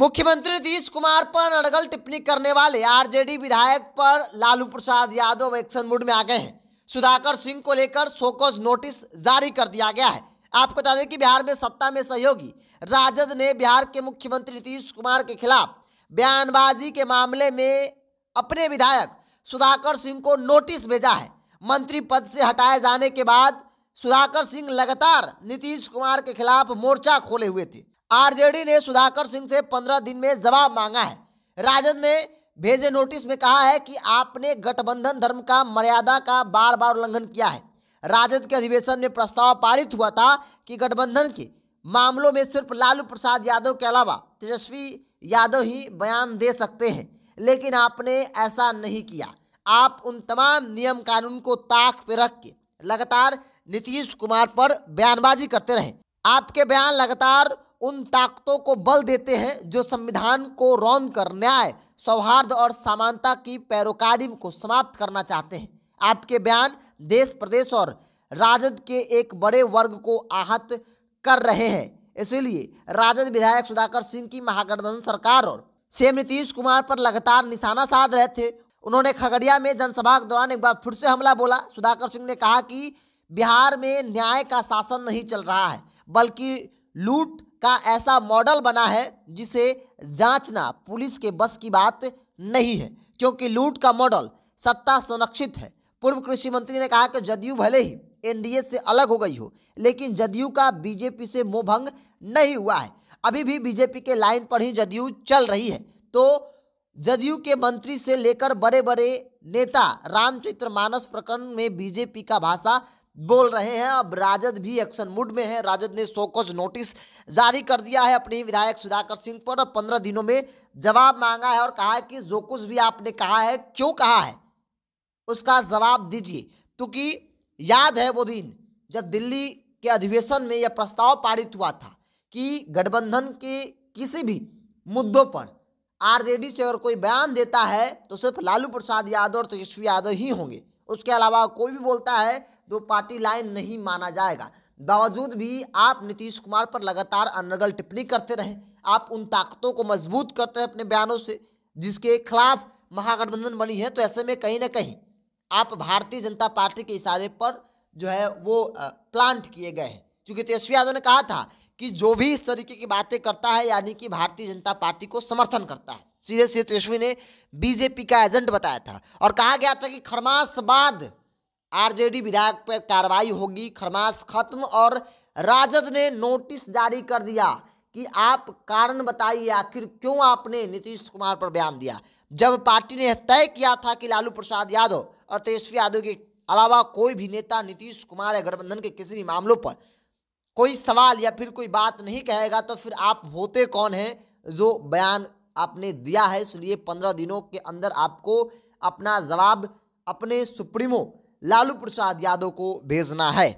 मुख्यमंत्री नीतीश कुमार पर अड़गल टिप्पणी करने वाले आरजेडी विधायक पर लालू प्रसाद यादव एक्शन मोड में आ गए हैं सुधाकर सिंह को लेकर शोकॉज नोटिस जारी कर दिया गया है आपको बता दें कि बिहार में सत्ता में सहयोगी राजद ने बिहार के मुख्यमंत्री नीतीश कुमार के खिलाफ बयानबाजी के मामले में अपने विधायक सुधाकर सिंह को नोटिस भेजा है मंत्री पद से हटाए जाने के बाद सुधाकर सिंह लगातार नीतीश कुमार के खिलाफ मोर्चा खोले हुए थे आरजेडी ने सुधाकर सिंह से पंद्रह दिन में जवाब मांगा है राजद ने भेजे नोटिस में कहा है कि आपने गठबंधन धर्म का मर्यादा का बार बार उल्लंघन किया है राजद के अधिवेशन में प्रस्ताव पारित हुआ था कि गठबंधन के मामलों में सिर्फ लालू प्रसाद यादव के अलावा तेजस्वी यादव ही बयान दे सकते हैं लेकिन आपने ऐसा नहीं किया आप उन तमाम नियम कानून को ताक पे रख के लगातार नीतीश कुमार पर बयानबाजी करते रहे आपके बयान लगातार उन ताकतों को बल देते हैं जो संविधान को रौन कर न्याय सौहार्द और समानता की पैरोकारी को समाप्त करना चाहते हैं आपके बयान देश प्रदेश और राजद के एक बड़े वर्ग को आहत कर रहे हैं इसीलिए राजद विधायक सुधाकर सिंह की महागठबंधन सरकार और सीएम नीतीश कुमार पर लगातार निशाना साध रहे थे उन्होंने खगड़िया में जनसभा के दौरान एक बार फिर से हमला बोला सुधाकर सिंह ने कहा कि बिहार में न्याय का शासन नहीं चल रहा है बल्कि लूट का ऐसा मॉडल बना है जिसे जांचना पुलिस के बस की बात नहीं है क्योंकि लूट का मॉडल सत्ता संरक्षित है पूर्व कृषि मंत्री ने कहा कि जदयू भले ही एनडीए से अलग हो गई हो लेकिन जदयू का बीजेपी से मोहभंग नहीं हुआ है अभी भी बीजेपी के लाइन पर ही जदयू चल रही है तो जदयू के मंत्री से लेकर बड़े बड़े नेता रामचरित्र मानस प्रकरण में बीजेपी का भाषा बोल रहे हैं अब राजद भी एक्शन मूड में है राजद ने सोकोज नोटिस जारी कर दिया है अपने विधायक सुधाकर सिंह पर और पंद्रह दिनों में जवाब मांगा है और कहा है कि जो कुछ भी आपने कहा है क्यों कहा है उसका जवाब दीजिए क्योंकि याद है वो दिन जब दिल्ली के अधिवेशन में यह प्रस्ताव पारित हुआ था कि गठबंधन के किसी भी मुद्दों पर आरजेडी से अगर कोई बयान देता है तो सिर्फ लालू प्रसाद यादव और तेजस्वी यादव ही होंगे उसके अलावा कोई भी बोलता है दो पार्टी लाइन नहीं माना जाएगा बावजूद भी आप नीतीश कुमार पर लगातार अनर्गल टिप्पणी करते रहे आप उन ताकतों को मजबूत करते हैं अपने बयानों से जिसके खिलाफ महागठबंधन बनी है तो ऐसे में कहीं ना कहीं आप भारतीय जनता पार्टी के इशारे पर जो है वो प्लांट किए गए हैं क्योंकि तेजस्वी यादव ने कहा था कि जो भी इस तरीके की बातें करता है यानी कि भारतीय जनता पार्टी को समर्थन करता है सीधे सीधे तेजस्वी ने बीजेपी का एजेंट बताया था और कहा गया था कि खरमास बाद आरजेडी विधायक पर कार्रवाई होगी खरमास खत्म और राजद ने नोटिस जारी कर दिया कि आप कारण बताइए आखिर क्यों आपने नीतीश कुमार पर बयान दिया जब पार्टी ने तय किया था कि लालू प्रसाद यादव और तेजस्वी यादव के अलावा कोई भी नेता नीतीश कुमार या गठबंधन के किसी भी मामलों पर कोई सवाल या फिर कोई बात नहीं कहेगा तो फिर आप होते कौन हैं जो बयान आपने दिया है इसलिए पंद्रह दिनों के अंदर आपको अपना जवाब अपने सुप्रीमो लालू प्रसाद यादव को भेजना है